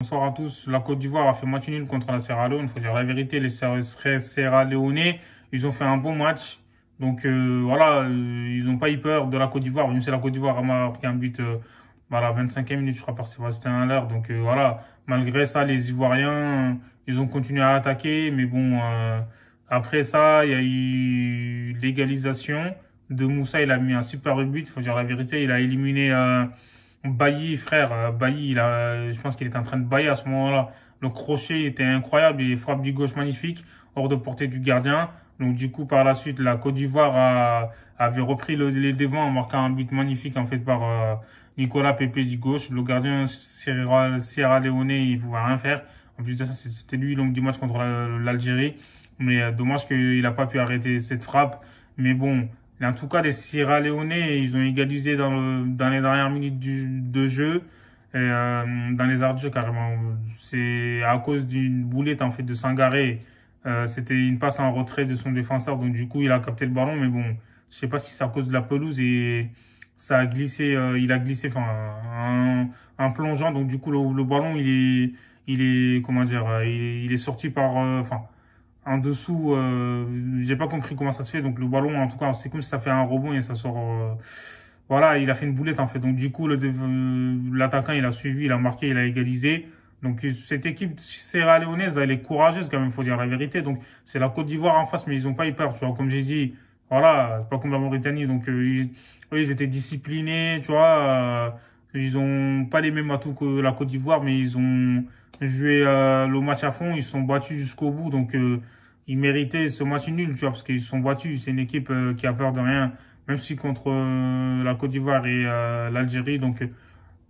Bonsoir à tous. La Côte d'Ivoire a fait match nul contre la Sierra Leone. Il faut dire la vérité, les Sierra Leone, ils ont fait un bon match. Donc euh, voilà, euh, ils n'ont pas eu peur de la Côte d'Ivoire. Même si la Côte d'Ivoire a marqué un but euh, bah, à la 25e minute, je crois, par Sébastien l'heure Donc voilà, malgré ça, les Ivoiriens, ils ont continué à attaquer. Mais bon, après ça, il y a eu l'égalisation de Moussa. Il a mis un super but. Il faut dire la vérité, il a éliminé... Bailly, frère, euh, Bailly, il je pense qu'il était en train de bailler à ce moment-là. Le crochet était incroyable il frappe du gauche magnifique, hors de portée du gardien. Donc du coup, par la suite, la Côte d'Ivoire a avait repris les devants en marquant un but magnifique en fait par euh, Nicolas Pepe du gauche. Le gardien Sierra, Leone, il pouvait rien faire. En plus de ça, c'était lui l'homme du match contre l'Algérie. Mais euh, dommage qu'il n'a pas pu arrêter cette frappe. Mais bon, et en tout cas, les Sierra Leone, ils ont égalisé dans, le, dans les dernières minutes du, de jeu euh, dans les arts de carrément. C'est à cause d'une boulette en fait de Sangaré. Euh, C'était une passe en retrait de son défenseur, donc du coup il a capté le ballon, mais bon, je sais pas si c'est à cause de la pelouse et ça a glissé, euh, il a glissé, enfin, en, plongeant, donc du coup le, ballon il est, il est, comment dire, euh, il, il est sorti par, enfin en dessous, euh, j'ai pas compris comment ça se fait. Donc le ballon, en tout cas, c'est comme si ça fait un rebond et ça sort. Euh, voilà, il a fait une boulette en fait. Donc du coup, euh, l'attaquant, il a suivi, il a marqué, il a égalisé. Donc cette équipe sierra elle est courageuse quand même, faut dire la vérité. Donc c'est la Côte d'Ivoire en face, mais ils ont pas eu peur, tu vois. Comme j'ai dit, voilà, c'est pas comme la Mauritanie. Donc euh, ils, eux, ils étaient disciplinés, tu vois. Ils n'ont pas les mêmes atouts que la Côte d'Ivoire, mais ils ont joué euh, le match à fond. Ils se sont battus jusqu'au bout. Donc, euh, ils méritaient ce match nul, tu vois, parce qu'ils se sont battus. C'est une équipe euh, qui a peur de rien, même si contre la Côte d'Ivoire et l'Algérie. Donc,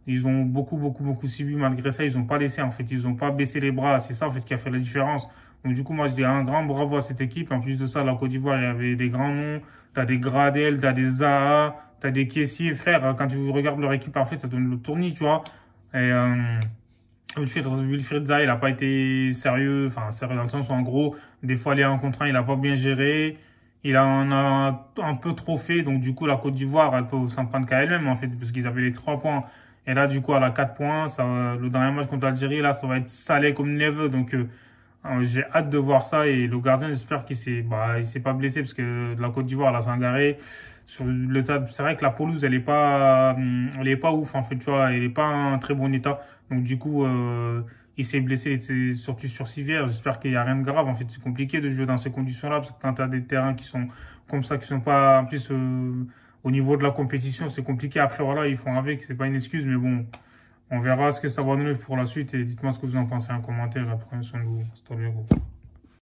ils ont beaucoup, beaucoup, beaucoup subi. Malgré ça, ils n'ont pas laissé, en fait. Ils n'ont pas baissé les bras. C'est ça, en fait, qui a fait la différence. Donc, du coup, moi, je dis un grand bravo à cette équipe. En plus de ça, la Côte d'Ivoire, il y avait des grands noms. Tu as des Gradel, tu as des A T'as des caissiers, frère, euh, quand tu regardes leur équipe fait, ça donne le tournis, tu vois. Et euh, Wilfried, Wilfried il n'a pas été sérieux, enfin sérieux dans le sens où en gros, des fois les 1 contre il n'a pas bien géré. Il en a un peu trop fait, donc du coup la Côte d'Ivoire, elle peut s'en prendre qu'à elle-même en fait, parce qu'ils avaient les 3 points. Et là, du coup, elle a 4 points. Ça, euh, le dernier match contre l'Algérie, là, ça va être salé comme neveu. Donc, euh, euh, j'ai hâte de voir ça et le gardien, j'espère qu'il s'est, bah, il s'est pas blessé parce que la Côte d'Ivoire, là, Sangaré, sur le c'est vrai que la pelouse, elle est pas, euh, elle est pas ouf, en fait, tu vois, elle est pas en très bon état. Donc, du coup, euh, il s'est blessé, surtout sur Civière. J'espère qu'il n'y a rien de grave. En fait, c'est compliqué de jouer dans ces conditions-là parce que quand tu as des terrains qui sont comme ça, qui sont pas, en plus, au niveau de la compétition, c'est compliqué. Après, voilà, ils font avec, c'est pas une excuse, mais bon, on verra ce que ça va donner pour la suite et dites-moi ce que vous en pensez en commentaire. après son de